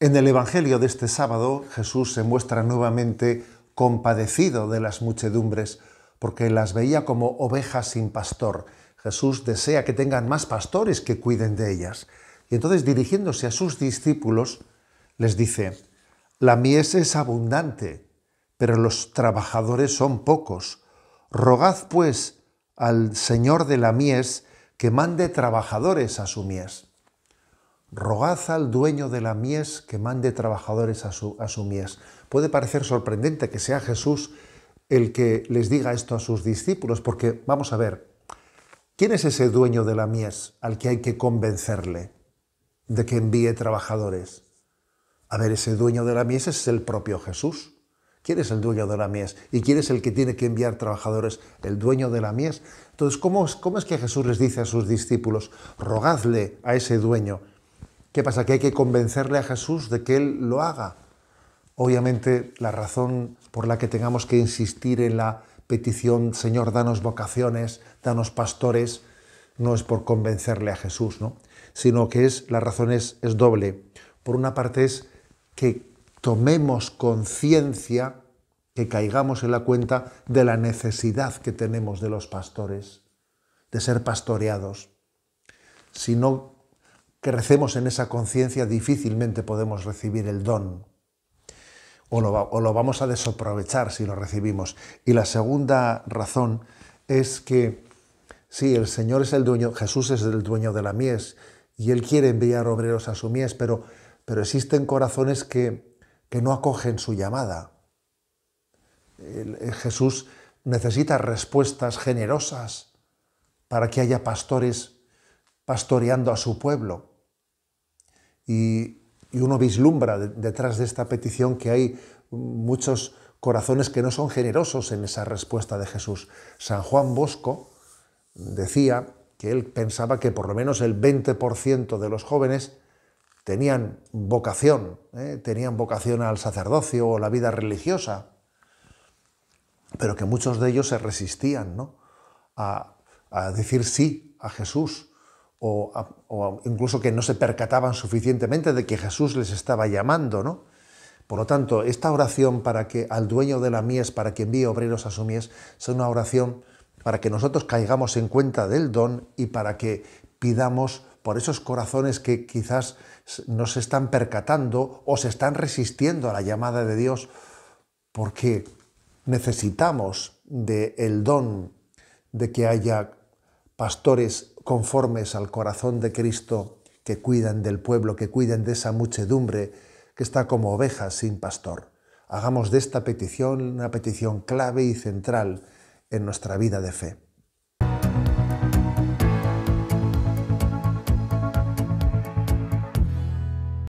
En el Evangelio de este sábado Jesús se muestra nuevamente compadecido de las muchedumbres porque las veía como ovejas sin pastor. Jesús desea que tengan más pastores que cuiden de ellas. Y entonces dirigiéndose a sus discípulos les dice, la mies es abundante, pero los trabajadores son pocos. Rogad pues al Señor de la mies que mande trabajadores a su mies. Rogad al dueño de la mies que mande trabajadores a su, mies. Puede parecer sorprendente que sea Jesús el que les diga esto a sus discípulos, porque vamos a ver, ¿quién es ese dueño de la mies al que hay que convencerle de que envíe trabajadores? A ver, ese dueño de la mies es el propio Jesús. ¿Quién es el dueño de la mies? ¿Y quién es el que tiene que enviar trabajadores? El dueño de la mies. Entonces, ¿cómo es, cómo es que Jesús les dice a sus discípulos, rogadle a ese dueño? ¿Qué pasa? Que hay que convencerle a Jesús de que Él lo haga. Obviamente la razón por la que tengamos que insistir en la petición, Señor, danos vocaciones, danos pastores, no es por convencerle a Jesús, ¿no? sino que es, la razón es, es doble. Por una parte es que tomemos conciencia, que caigamos en la cuenta de la necesidad que tenemos de los pastores, de ser pastoreados. Si no que recemos en esa conciencia, difícilmente podemos recibir el don. O lo, vamos a desaprovechar si lo recibimos. Y la segunda razón es que sí, el Señor es el dueño, Jesús es el dueño de la mies y Él quiere enviar obreros a su mies, pero, pero existen corazones que, que no acogen su llamada. Eh, Jesús necesita respuestas generosas para que haya pastores pastoreando a su pueblo y, uno vislumbra detrás de esta petición que hay muchos corazones que no son generosos en esa respuesta de Jesús. San Juan Bosco decía que él pensaba que por lo menos el 20% de los jóvenes tenían vocación, ¿eh? tenían vocación al sacerdocio o la vida religiosa, pero que muchos de ellos se resistían ¿no? a decir sí a Jesús, o, incluso que no se percataban suficientemente de que Jesús les estaba llamando, ¿no? Por lo tanto, esta oración para que al dueño de la mies, para que envíe obreros a su mies, sea una oración para que nosotros caigamos en cuenta del don y para que pidamos por esos corazones que quizás no se están percatando o se están resistiendo a la llamada de Dios, porque necesitamos del el don de que haya pastores conformes al corazón de Cristo, que cuidan del pueblo, que cuiden de esa muchedumbre que está como ovejas sin pastor. Hagamos de esta petición una petición clave y central en nuestra vida de fe.